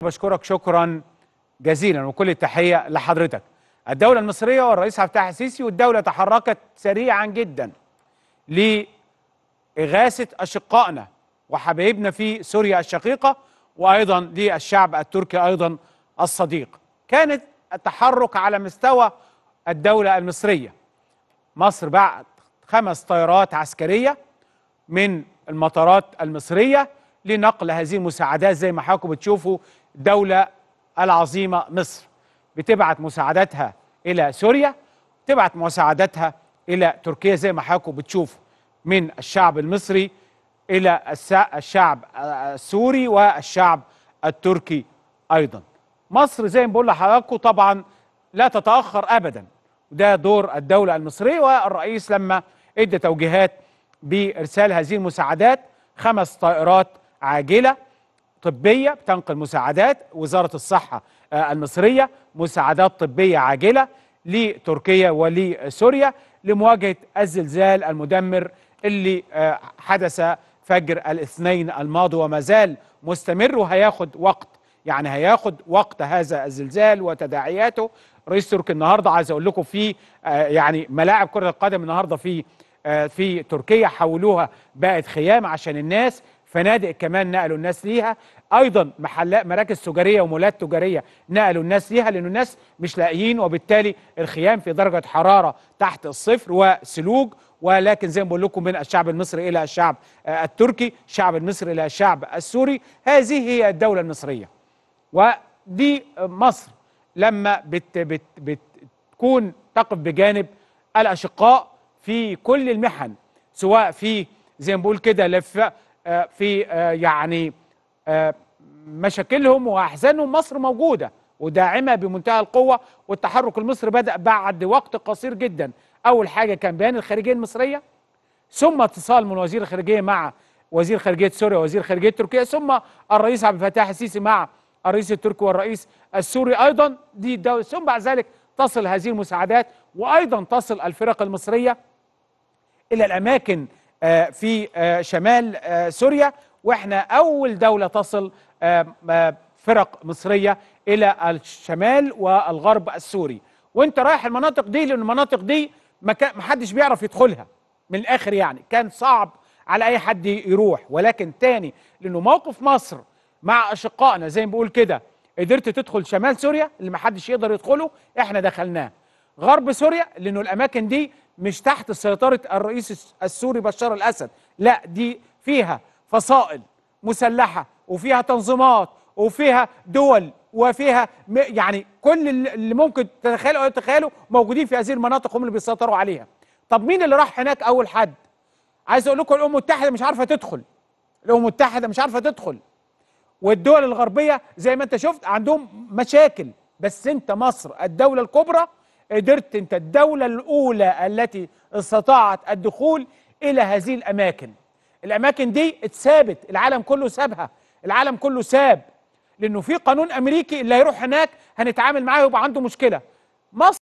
بشكرك شكرا جزيلا وكل التحيه لحضرتك. الدوله المصريه والرئيس عبد الفتاح السيسي والدوله تحركت سريعا جدا لاغاثه اشقائنا وحبايبنا في سوريا الشقيقه وايضا للشعب التركي ايضا الصديق. كانت التحرك على مستوى الدوله المصريه. مصر بعت خمس طائرات عسكريه من المطارات المصريه لنقل هذه المساعدات زي ما حضراتكم بتشوفوا الدولة العظيمة مصر بتبعت مساعداتها إلى سوريا بتبعت مساعداتها إلى تركيا زي ما حضراتكم بتشوفوا من الشعب المصري إلى الشعب السوري والشعب التركي أيضا مصر زي ما بقول لحضراتكم طبعا لا تتأخر أبدا ده دور الدولة المصرية والرئيس لما ادى توجيهات بإرسال هذه المساعدات خمس طائرات عاجلة طبية بتنقل مساعدات وزارة الصحة آه، المصرية مساعدات طبية عاجلة لتركيا ولسوريا لمواجهة الزلزال المدمر اللي آه، حدث فجر الاثنين الماضي وما زال مستمر وهياخد وقت يعني هياخد وقت هذا الزلزال وتداعياته رئيس تركيا النهارده عايز اقول لكم في آه، يعني ملاعب كره القدم النهارده في في تركيا حولوها بقت خيام عشان الناس فنادق كمان نقلوا الناس ليها ايضا محلات مراكز تجاريه ومولات تجاريه نقلوا الناس ليها لان الناس مش لاقيين وبالتالي الخيام في درجه حراره تحت الصفر وسلوج ولكن زي ما بقول لكم من الشعب المصري الى الشعب آه، التركي الشعب المصري الى الشعب السوري هذه هي الدوله المصريه ودي مصر لما بت بت بتكون تقف بجانب الاشقاء في كل المحن سواء في زي ما بقول كده لفه آه، في آه، يعني آه، مشاكلهم واحزانهم مصر موجوده وداعمه بمنتهى القوه والتحرك المصري بدا بعد وقت قصير جدا اول حاجه كان بيان الخارجيه المصريه ثم اتصال من وزير الخارجيه مع وزير خارجيه سوريا وزير خارجيه تركيا ثم الرئيس عبد الفتاح السيسي مع الرئيس التركي والرئيس السوري ايضا دي ثم بعد ذلك تصل هذه المساعدات وايضا تصل الفرق المصريه الى الاماكن آه، في آه، شمال آه، سوريا واحنا اول دوله تصل فرق مصريه الى الشمال والغرب السوري وانت رايح المناطق دي لان المناطق دي ما حدش بيعرف يدخلها من الاخر يعني كان صعب على اي حد يروح ولكن تاني لانه موقف مصر مع اشقائنا زي ما بقول كده قدرت تدخل شمال سوريا اللي ما حدش يقدر يدخله احنا دخلناه غرب سوريا لانه الاماكن دي مش تحت سيطرة الرئيس السوري بشار الأسد لا دي فيها فصائل مسلحة وفيها تنظيمات وفيها دول وفيها يعني كل اللي ممكن تتخيله أو تتخيله موجودين في هذه المناطق هم اللي بيسيطروا عليها طب مين اللي راح هناك أول حد عايز أقول لكم الأمم المتحدة مش عارفة تدخل الأمم المتحدة مش عارفة تدخل والدول الغربية زي ما أنت شفت عندهم مشاكل بس أنت مصر الدولة الكبرى قدرت انت الدولة الأولى التي استطاعت الدخول إلى هذه الأماكن الأماكن دي اتسابت العالم كله سابها العالم كله ساب لأنه في قانون أمريكي اللي هيروح هناك هنتعامل معاه يبقى عنده مشكلة مصر